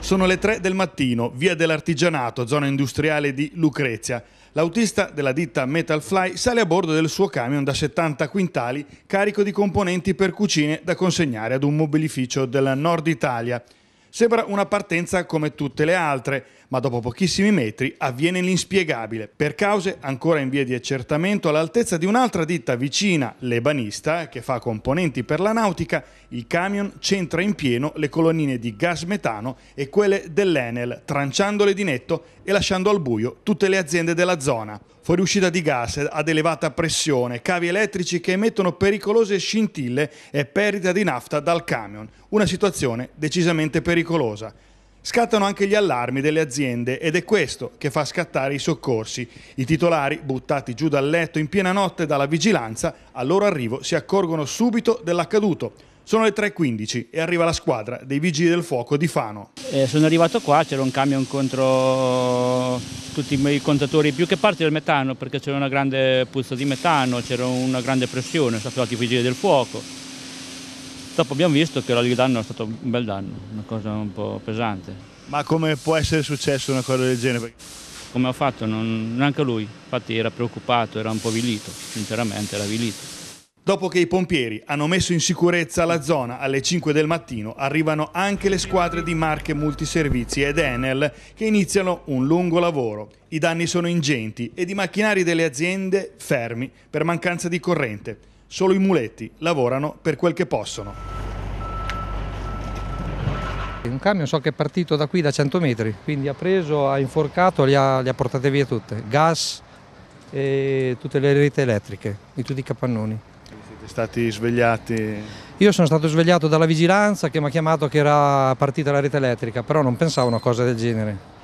Sono le 3 del mattino, via dell'artigianato, zona industriale di Lucrezia. L'autista della ditta Metalfly sale a bordo del suo camion da 70 quintali carico di componenti per cucine da consegnare ad un mobilificio del nord Italia. Sembra una partenza come tutte le altre, ma dopo pochissimi metri avviene l'inspiegabile, per cause ancora in via di accertamento all'altezza di un'altra ditta vicina, Lebanista, che fa componenti per la nautica, il camion centra in pieno le colonnine di gas metano e quelle dell'Enel, tranciandole di netto e lasciando al buio tutte le aziende della zona. Fuoriuscita di gas ad elevata pressione, cavi elettrici che emettono pericolose scintille e perdita di nafta dal camion. Una situazione decisamente pericolosa. Scattano anche gli allarmi delle aziende ed è questo che fa scattare i soccorsi. I titolari, buttati giù dal letto in piena notte dalla vigilanza, al loro arrivo si accorgono subito dell'accaduto. Sono le 3.15 e arriva la squadra dei Vigili del Fuoco di Fano. Eh, sono arrivato qua, c'era un camion contro tutti i contatori, più che parte del metano, perché c'era una grande puzza di metano, c'era una grande pressione, sono stati i Vigili del Fuoco Dopo abbiamo visto che l'olio danno è stato un bel danno, una cosa un po' pesante. Ma come può essere successo una cosa del genere? Come ha fatto? Non, neanche lui, infatti era preoccupato, era un po' vilito, sinceramente era vilito. Dopo che i pompieri hanno messo in sicurezza la zona alle 5 del mattino, arrivano anche le squadre di Marche Multiservizi ed Enel che iniziano un lungo lavoro. I danni sono ingenti ed i macchinari delle aziende fermi per mancanza di corrente. Solo i muletti lavorano per quel che possono. Un camion so che è partito da qui da 100 metri, quindi ha preso, ha inforcato, li ha, li ha portate via tutte, gas e tutte le reti elettriche di tutti i capannoni. Siete stati svegliati? Io sono stato svegliato dalla vigilanza che mi ha chiamato che era partita la rete elettrica, però non pensavo a una cosa del genere.